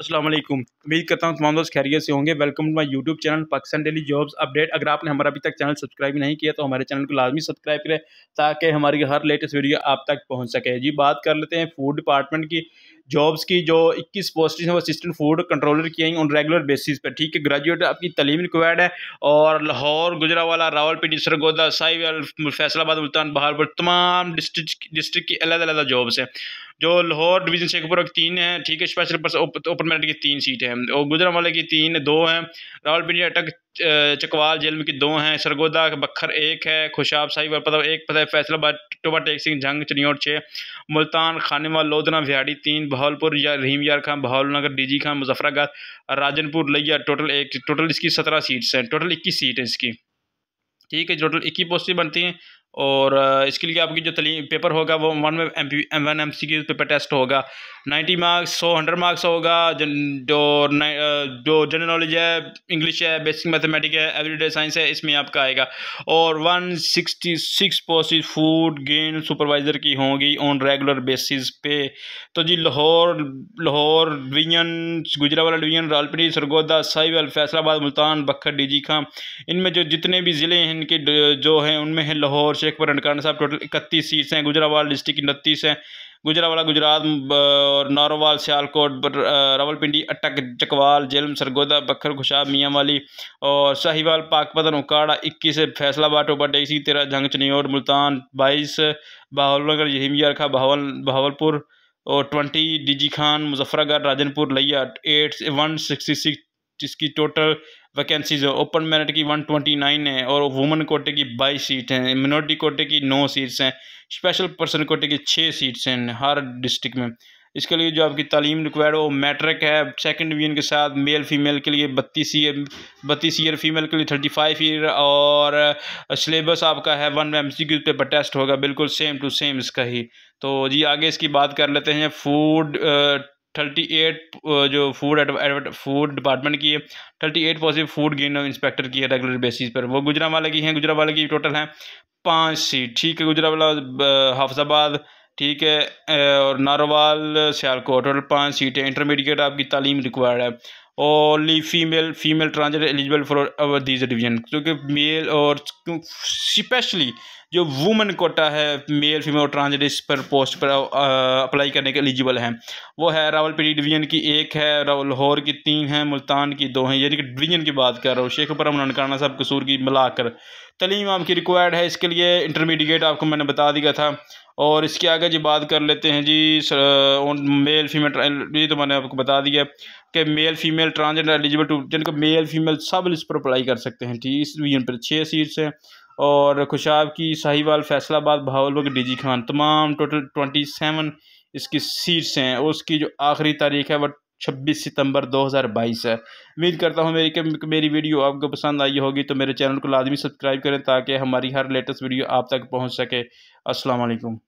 असलम उम्मीद करता हूँ तमाम दोस्त खैरियत से होंगे welcome to my YouTube channel Pakistan daily jobs update अगर आपने हमारा अभी तक चैनल सब्सक्राइब नहीं किया तो हमारे चैनल को लाजमी सब्सक्राइब करें ताकि हमारी हर लेटेस्ट वीडियो आप तक पहुँच सके जी बात कर लेते हैं फूड डिपार्टमेंट की जॉब्स की जो इक्कीस पोस्ट हैं वो असिस्टेंट फूड कंट्रोलर की हैं ऑन रेगुलर बेसिस पर ठीक है ग्रेजुएट आपकी तलीम रिक्वायर्ड है और लाहौर गुजरावाला रावलपिंडी सरगोदा साहिब फैसलाबाद मुल्तान बहारपुर तमाम डिस्ट्रिक्ट की अलग अलग जॉब्स हैं जो लाहौर डिवीज़न शेखपुरा की तीन है ठीक है स्पेशल ओपन मेरिट की तीन सीट है और गुजरा वाले की तीन दो हैं रावलपिंडी अटक चकवाल जेल में की दो हैं सरगोदा बखर एक है खुशाब साहिब और पता एक पता है फैसलाबाद टोबा टेक सिंह जंग चनियोट छः मुल्तान खानिमा लोधना विहाड़ी तीन बहालपुर या रहीम यार खां बहालनगर डीजी खां मुजफ्फराबाद राजनपुर लैया टोटल एक टोटल इसकी सत्रह सीट्स हैं टोटल इक्कीस सीट है इसकी ठीक है टोटल इक्कीस पोस्टें बनती हैं और इसके लिए आपकी जो तली पेपर होगा वो वन में M P M one M C की पेपर टेस्ट होगा नाइन्टी मार्क्स सौ हंड्रेड मार्क्स होगा जन जो जो जनरल नॉलेज है इंग्लिश है बेसिक मैथमेटिक है एवरीडे साइंस है इसमें आपका आएगा और one sixty six post food grain supervisor की होंगी ऑन रेगुलर बेसिस पे तो जी Lahore Lahore division Gujranwala division Rawalpindi Sargodha Sahiwal Faisalabad Multan Bhakkar D जी खां इनमें जो जितने भी ज़िले हैं इनके जो हैं उनमें हैं लाहौर शेखपुर ननकाना साहब टोटल इकतीस सीट्स हैं गुजरावाल डिस्ट्रिक्ट उनतीस हैं गुजरावाला गुजरात और नारोवाल सियालकोट रावलपिंडी अटक चकवाल जेलम सरगोदा बखर खुशाब मियाँ वाली और शाहीवाल पाकपतन उकाड़ा इक्कीस फैसलाबाद टोबा डेसी तेरह जंग चनियोर मुल्तान बाईस बाहुलनगर यहीमिया रखा बहावल बहावलपुर और twenty D G Khan Muzaffargarh Rajanpur Layyah eight one sixty six जिसकी टोटल वैकेंसीज है ओपन मेरिट की वन ट्वेंटी नाइन है और वुमेन कोटे की बाईस सीट हैं मिनोरिटी कोटे की नौ सीट्स हैं स्पेशल पर्सन कोटे की छः सीट्स हैं हर डिस्ट्रिक्ट में इसके लिए जो आपकी तालीम रिक्वायर्ड वो मैट्रिक है सेकंड डिवीजन के साथ मेल फीमेल के लिए बत्तीस ईयर बत्तीस ईयर फीमेल के लिए थर्टी फाइव ईयर और सिलेबस आपका है one M C Qs paper test होगा बिल्कुल सेम टू सेम इसका ही तो जी आगे इसकी बात कर लेते हैं फूड थर्टी एट जो फूड फूड डिपार्टमेंट की है thirty eight positive food gain inspector की है रेगुलर बेसिस पर वो गुजरा वाले की हैं गुजरा वाले की टोटल हैं पाँच सीट ठीक है गुजरा वाला हाफजाबाद ठीक है और नारोवाल सियालकोट टोटल पाँच सीटें इंटरमीडिएट आपकी तालीम रिक्वायर्ड है only female female transgender eligible for our these division क्योंकि मेल और स्पेशली जो वुमेन कोटा है मेल फीमेल और ट्रांसजेंडर इस पर पोस्ट पर अप्लाई करने के एलिजिबल हैं वो है रावलपिंडी डिवीजन की एक है लाहौर की तीन है मुल्तान की दो हैं यानी कि डिवीजन की बात कर रहा हूँ शेख परम ननकाना साहब कसूर की मिलाकर तलीम आपकी रिक्वायर्ड है इसके लिए इंटरमीडिएट आपको मैंने बता दिया था और इसके आगे जी बात कर लेते हैं जी मेल फीमेल ये तो मैंने आपको बता दिया कि male female gender transgender eligible to जिनको मेल फीमेल सब इस पर अप्लाई कर सकते हैं ठीक इस रीजन पर छः सीट्स हैं और खुशाब की साहिवाल फैसलाबाद भावलपुर डीजी खान तमाम टोटल ट्वेंटी सेवन इसकी सीट्स हैं उसकी जो आखिरी तारीख है वह छब्बीस सितंबर 2022 है उम्मीद करता हूँ मेरी मेरी वीडियो आपको पसंद आई होगी तो मेरे चैनल को लाजमी सब्सक्राइब करें ताकि हमारी हर लेटेस्ट वीडियो आप तक पहुँच सके असलकम